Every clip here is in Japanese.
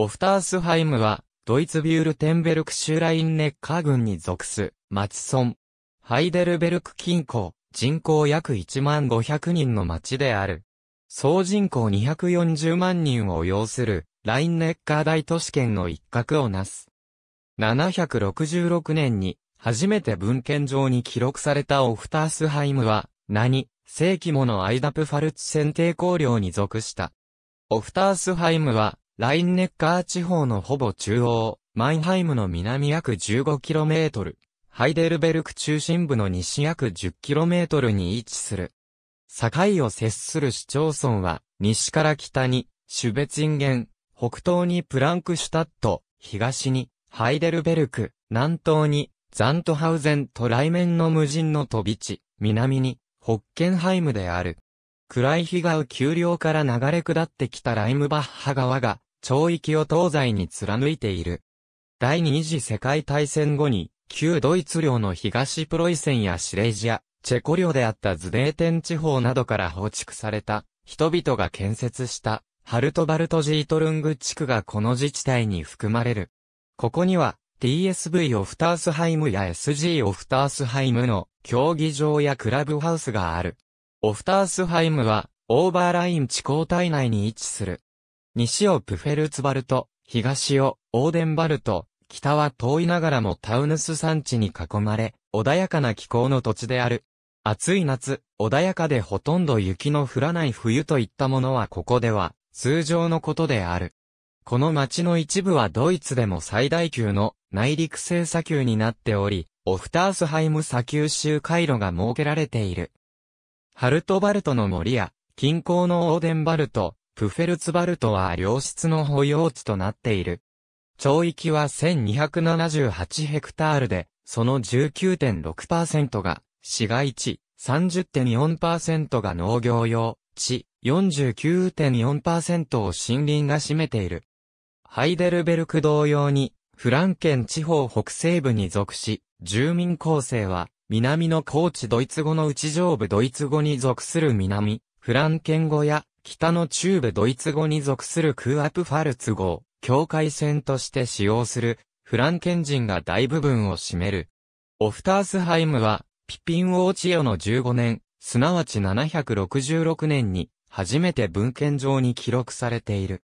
オフタースハイムは、ドイツビュールテンベルクシュラインネッカー郡に属す、町村。ハイデルベルク近郊、人口約1万500人の町である。総人口240万人を要する、ラインネッカー大都市圏の一角をなす。766年に、初めて文献上に記録されたオフタースハイムは、何、世紀ものアイダプファルツ選抵抗領に属した。オフタースハイムは、ラインネッカー地方のほぼ中央、マインハイムの南約 15km、ハイデルベルク中心部の西約 10km に位置する。境を接する市町村は、西から北に、シュベツィンゲン、北東にプランクシュタット、東に、ハイデルベルク、南東に、ザントハウゼンと来面の無人の飛び地、南に、ホッケンハイムである。暗い日が丘陵から流れ下ってきたライムバッハ川が、町域を東西に貫いている。第二次世界大戦後に、旧ドイツ領の東プロイセンやシレイジア、チェコ領であったズデーテン地方などから放築された、人々が建設した、ハルトバルトジートルング地区がこの自治体に含まれる。ここには、TSV オフタースハイムや SG オフタースハイムの競技場やクラブハウスがある。オフタースハイムは、オーバーライン地高体内に位置する。西をプフェルツバルト、東をオーデンバルト、北は遠いながらもタウヌス山地に囲まれ、穏やかな気候の土地である。暑い夏、穏やかでほとんど雪の降らない冬といったものはここでは、通常のことである。この町の一部はドイツでも最大級の内陸性砂丘になっており、オフタースハイム砂丘周回路が設けられている。ハルトバルトの森や、近郊のオーデンバルト、プフェルツバルトは良質の保養地となっている。町域は1278ヘクタールで、その19.6%が市街地、30.4%が農業用地、49.4%を森林が占めている。ハイデルベルク同様に、フランケン地方北西部に属し、住民構成は、南の高地ドイツ語の内上部ドイツ語に属する南、フランケン語や北の中部ドイツ語に属するクーアプファルツ語を境界線として使用するフランケン人が大部分を占める。オフタースハイムはピピン王チオの15年、すなわち766年に初めて文献上に記録されている。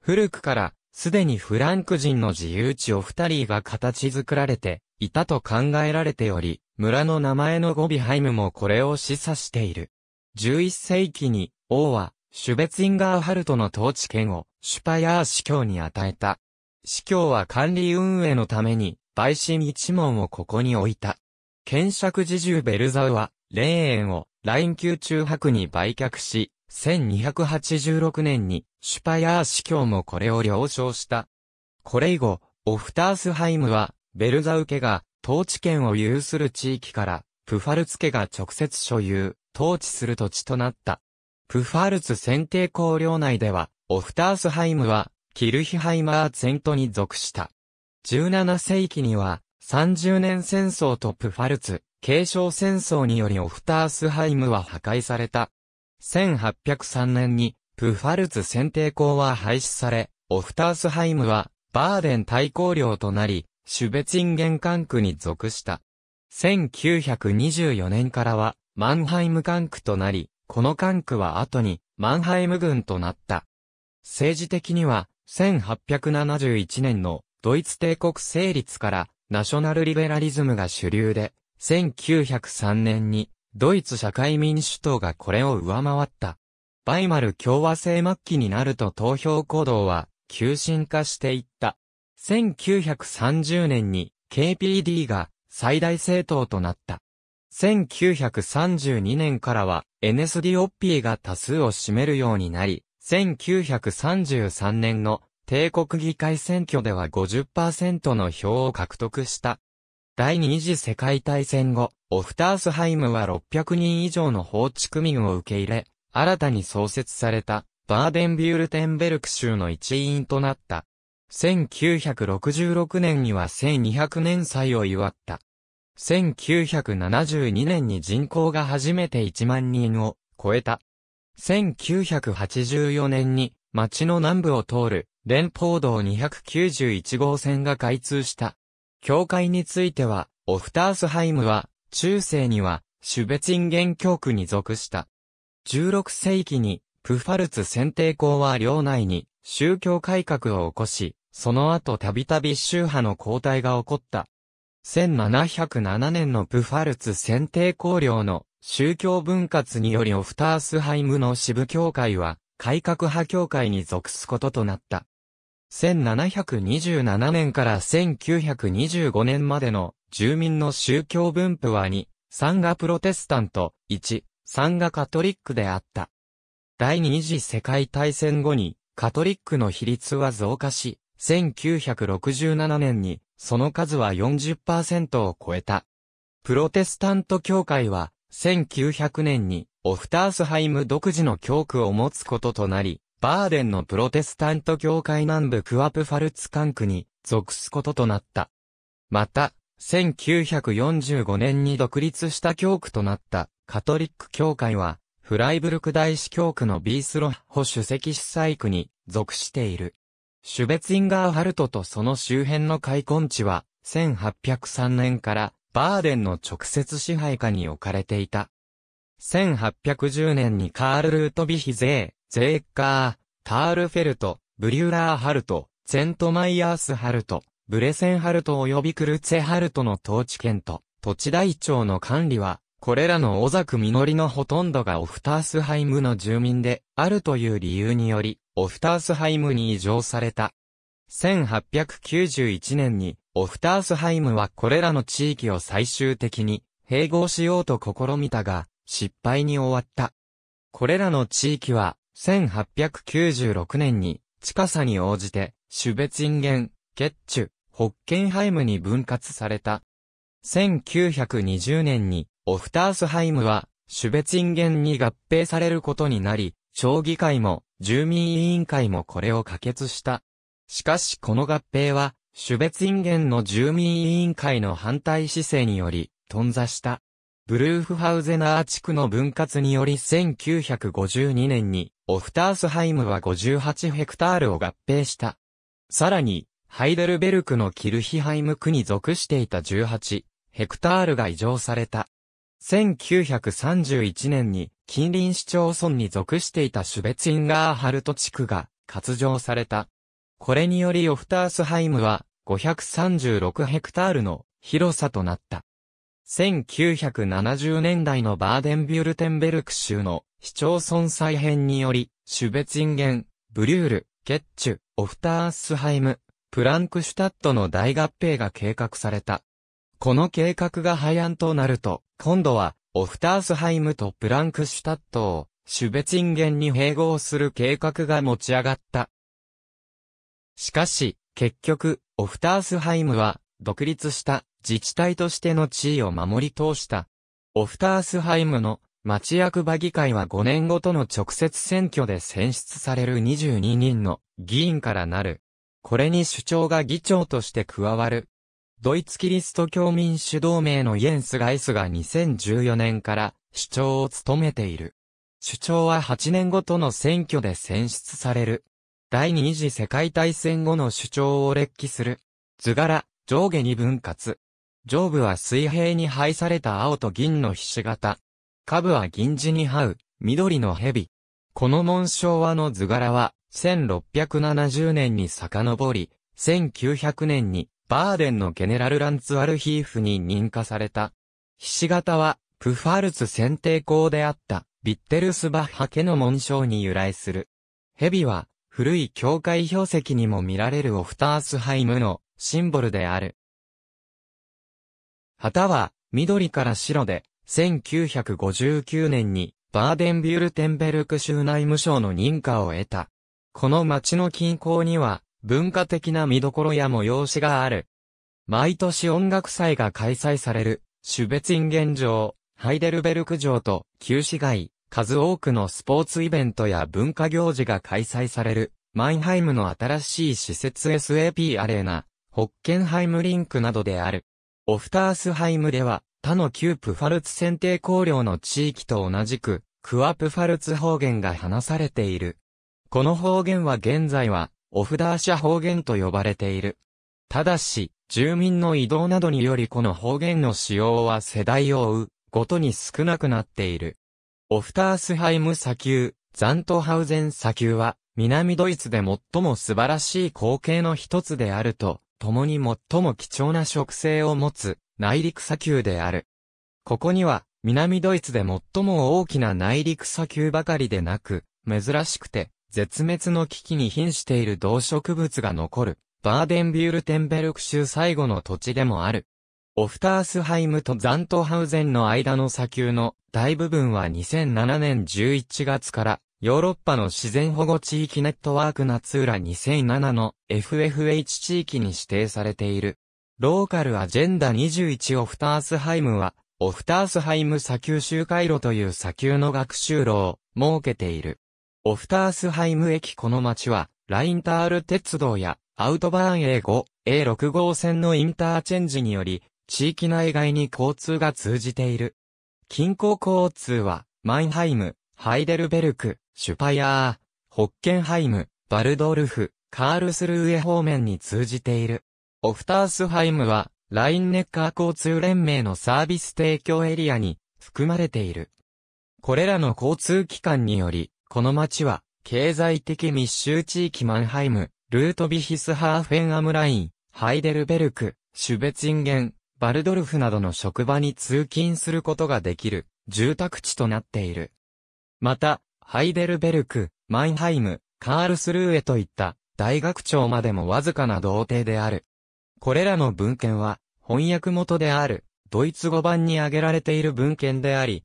古くからすでにフランク人の自由地オフタリーが形作られていたと考えられており、村の名前の語尾ハイムもこれを示唆している。11世紀に王はシュベツインガーハルトの統治権をシュパヤー司教に与えた。司教は管理運営のために、陪審一門をここに置いた。検釈自重ベルザウは、霊園をライン級中白に売却し、1286年にシュパヤー司教もこれを了承した。これ以後、オフタースハイムは、ベルザウ家が統治権を有する地域から、プファルツ家が直接所有、統治する土地となった。プファルツ選定校領内では、オフタースハイムは、キルヒハイマーゼントに属した。17世紀には、30年戦争とプファルツ、継承戦争によりオフタースハイムは破壊された。1803年に、プファルツ選定校は廃止され、オフタースハイムは、バーデン大公領となり、シュベツンゲン管区に属した。1924年からは、マンハイム管区となり、この管区は後にマンハイム軍となった。政治的には、1871年のドイツ帝国成立からナショナルリベラリズムが主流で、1903年にドイツ社会民主党がこれを上回った。バイマル共和制末期になると投票行動は急進化していった。1930年に KPD が最大政党となった。1932年からは、エネスディオッピーが多数を占めるようになり、1933年の帝国議会選挙では50%の票を獲得した。第二次世界大戦後、オフタースハイムは600人以上の治区民を受け入れ、新たに創設された、バーデンビュールテンベルク州の一員となった。1966年には1200年祭を祝った。1972年に人口が初めて1万人を超えた。1984年に町の南部を通る連邦道291号線が開通した。教会については、オフタースハイムは、中世には、シュベツインゲン教区に属した。16世紀に、プファルツ選定校は領内に宗教改革を起こし、その後たびたび宗派の交代が起こった。1707年のプファルツ選定公領の宗教分割によりオフタースハイムの支部教会は改革派教会に属すこととなった。1727年から1925年までの住民の宗教分布は2、3がプロテスタント、1、3がカトリックであった。第二次世界大戦後にカトリックの比率は増加し、1967年にその数は40%を超えた。プロテスタント教会は、1900年にオフタースハイム独自の教区を持つこととなり、バーデンのプロテスタント教会南部クワプファルツ管区に属すこととなった。また、1945年に独立した教区となったカトリック教会は、フライブルク大司教区のビースロッホ主席主催区に属している。シュベツインガーハルトとその周辺の開墾地は、1803年からバーデンの直接支配下に置かれていた。1810年にカール・ルートビヒゼー、ゼーカー、タールフェルト、ブリューラー・ハルト、ゼントマイヤース・ハルト、ブレセンハルト及びクルツェハルトの統治権と土地台帳の管理は、これらの小作実りのほとんどがオフタースハイムの住民であるという理由により、オフタースハイムに移譲された。1891年に、オフタースハイムはこれらの地域を最終的に併合しようと試みたが、失敗に終わった。これらの地域は、1896年に、近さに応じて、シュベツインゲン、ケッチュ、ホッケンハイムに分割された。1920年に、オフタースハイムは、シュベツインゲンに合併されることになり、町議会も、住民委員会もこれを可決した。しかしこの合併は、種別インゲンの住民委員会の反対姿勢により、頓挫した。ブルーフハウゼナー地区の分割により1952年に、オフタースハイムは58ヘクタールを合併した。さらに、ハイデルベルクのキルヒハイム区に属していた18ヘクタールが移譲された。1931年に近隣市町村に属していたシュベツインガーハルト地区が割譲された。これによりオフタースハイムは536ヘクタールの広さとなった。1970年代のバーデンビュルテンベルク州の市町村再編により、シュベツインゲン、ブリュール、ケッチュ、オフタースハイム、プランクシュタットの大合併が計画された。この計画が廃案となると、今度はオフタースハイムとプランクシュタットを、シュベチンゲンに併合する計画が持ち上がった。しかし、結局、オフタースハイムは、独立した自治体としての地位を守り通した。オフタースハイムの町役場議会は5年ごとの直接選挙で選出される22人の議員からなる。これに首長が議長として加わる。ドイツキリスト教民主同盟のイエンス・ガイスが2014年から主張を務めている。主張は8年ごとの選挙で選出される。第二次世界大戦後の主張を列記する。図柄、上下に分割。上部は水平に配された青と銀のひし形。下部は銀地に這う、緑の蛇。この紋章はの図柄は、1670年に遡り、1900年にバーデンのゲネラルランツアルヒーフに認可された。ひし形は、プファルツ選定校であった、ビッテルスバッハ家の紋章に由来する。蛇は、古い教会標石にも見られるオフタースハイムのシンボルである。旗は、緑から白で、1959年に、バーデンビュルテンベルク州内務省の認可を得た。この町の近郊には、文化的な見どころや催しがある。毎年音楽祭が開催される、シュベツインゲン城、ハイデルベルク城と旧市街、数多くのスポーツイベントや文化行事が開催される、マインハイムの新しい施設 SAP アレーナ、ホッケンハイムリンクなどである。オフタースハイムでは、他の旧プファルツ選定工領の地域と同じく、クアプファルツ方言が話されている。この方言は現在は、オフダーシャ方言と呼ばれている。ただし、住民の移動などによりこの方言の使用は世代を追う、ごとに少なくなっている。オフタースハイム砂丘、ザントハウゼン砂丘は、南ドイツで最も素晴らしい光景の一つであると、共に最も貴重な植生を持つ、内陸砂丘である。ここには、南ドイツで最も大きな内陸砂丘ばかりでなく、珍しくて、絶滅の危機に瀕している動植物が残る、バーデンビュールテンベルク州最後の土地でもある。オフタースハイムとザントハウゼンの間の砂丘の大部分は2007年11月からヨーロッパの自然保護地域ネットワークナツーラ2007の FFH 地域に指定されている。ローカルアジェンダ21オフタースハイムは、オフタースハイム砂丘周回路という砂丘の学習路を設けている。オフタースハイム駅この町は、ラインタール鉄道や、アウトバーン A5、A6 号線のインターチェンジにより、地域内外に交通が通じている。近郊交通は、マンハイム、ハイデルベルク、シュパイアー、ホッケンハイム、バルドルフ、カールスルーエ方面に通じている。オフタースハイムは、ラインネッカー交通連盟のサービス提供エリアに含まれている。これらの交通機関により、この町は、経済的密集地域マンハイム、ルートビヒスハーフェンアムライン、ハイデルベルク、シュベツインゲン、バルドルフなどの職場に通勤することができる、住宅地となっている。また、ハイデルベルク、マインハイム、カールスルーへといった大学長までもわずかな童貞である。これらの文献は翻訳元であるドイツ語版に挙げられている文献であり、